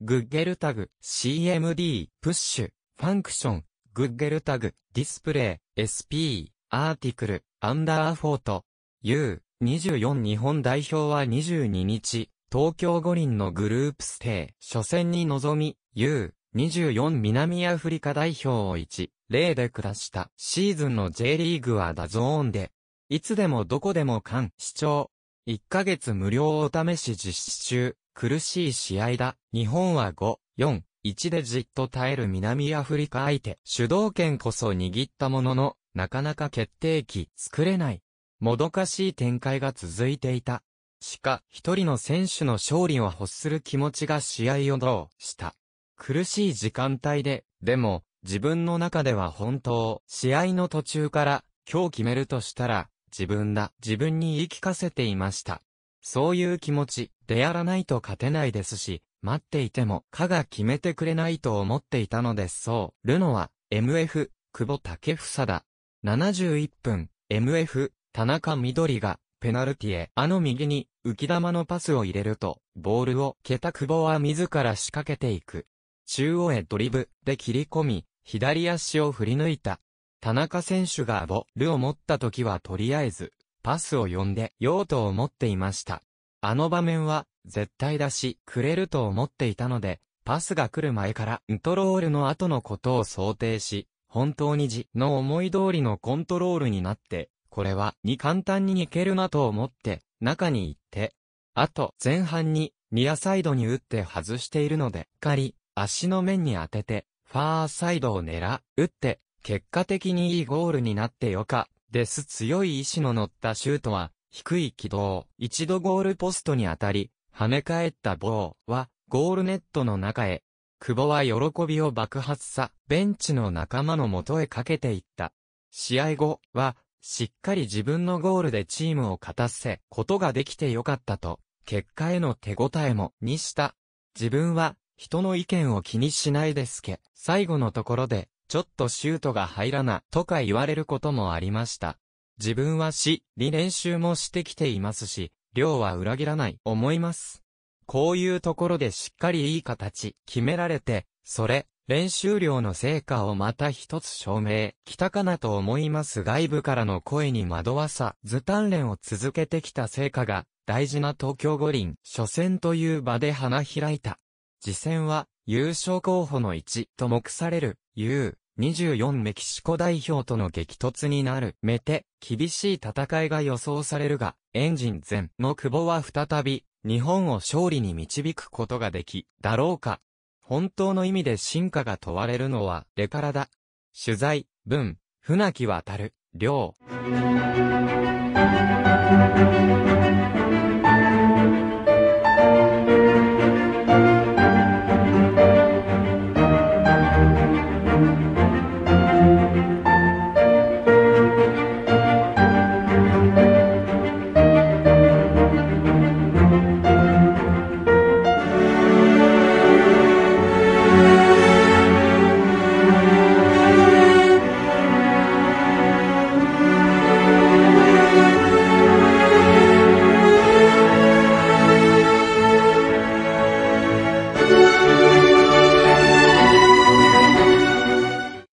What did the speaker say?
グッゲルタグ、CMD、プッシュ、ファンクション、グッゲルタグ、ディスプレイ、SP、アーティクル、アンダーフォート、U、24日本代表は22日、東京五輪のグループステイ、初戦に臨み、U、24南アフリカ代表を1、0で下した。シーズンの J リーグはダゾーンで、いつでもどこでも間、視聴、1ヶ月無料お試し実施中、苦しい試合だ。日本は5、4、1でじっと耐える南アフリカ相手。主導権こそ握ったものの、なかなか決定機作れない。もどかしい展開が続いていた。しか、一人の選手の勝利を欲する気持ちが試合をどうした。苦しい時間帯で、でも、自分の中では本当、試合の途中から、今日決めるとしたら、自分だ、自分に言い聞かせていました。そういう気持ちでやらないと勝てないですし、待っていてもかが決めてくれないと思っていたのですそう。ルノは、MF、久保竹房だ。71分、MF、田中緑が、ペナルティへ、あの右に、浮き玉のパスを入れると、ボールを蹴た久保は自ら仕掛けていく。中央へドリブで切り込み、左足を振り抜いた。田中選手がボールを持った時はとりあえず、パスを呼んで、ようと思っていました。あの場面は、絶対出し、くれると思っていたので、パスが来る前から、ントロールの後のことを想定し、本当に字の思い通りのコントロールになって、これは、に簡単にいけるなと思って、中に行って、あと、前半に、ニアサイドに打って外しているので、仮、足の面に当てて、ファーサイドを狙、打って、結果的にいいゴールになってよか、です強い意志の乗ったシュートは、低い軌道、一度ゴールポストに当たり、跳ね返った棒は、ゴールネットの中へ。久保は喜びを爆発さ、ベンチの仲間の元へかけていった。試合後は、しっかり自分のゴールでチームを勝たせ、ことができてよかったと、結果への手応えも、にした。自分は、人の意見を気にしないですけ、最後のところで、ちょっとシュートが入らな、とか言われることもありました。自分はし、に練習もしてきていますし、量は裏切らない、思います。こういうところでしっかりいい形、決められて、それ、練習量の成果をまた一つ証明、来たかなと思います外部からの声に惑わさ、図鍛錬を続けてきた成果が、大事な東京五輪、初戦という場で花開いた。次戦は、優勝候補の1と目される U、24メキシコ代表との激突になる。メテ、厳しい戦いが予想されるが、エンジン前の久保は再び、日本を勝利に導くことができ、だろうか。本当の意味で進化が問われるのは、レカラだ。取材、文、船木渡る、う。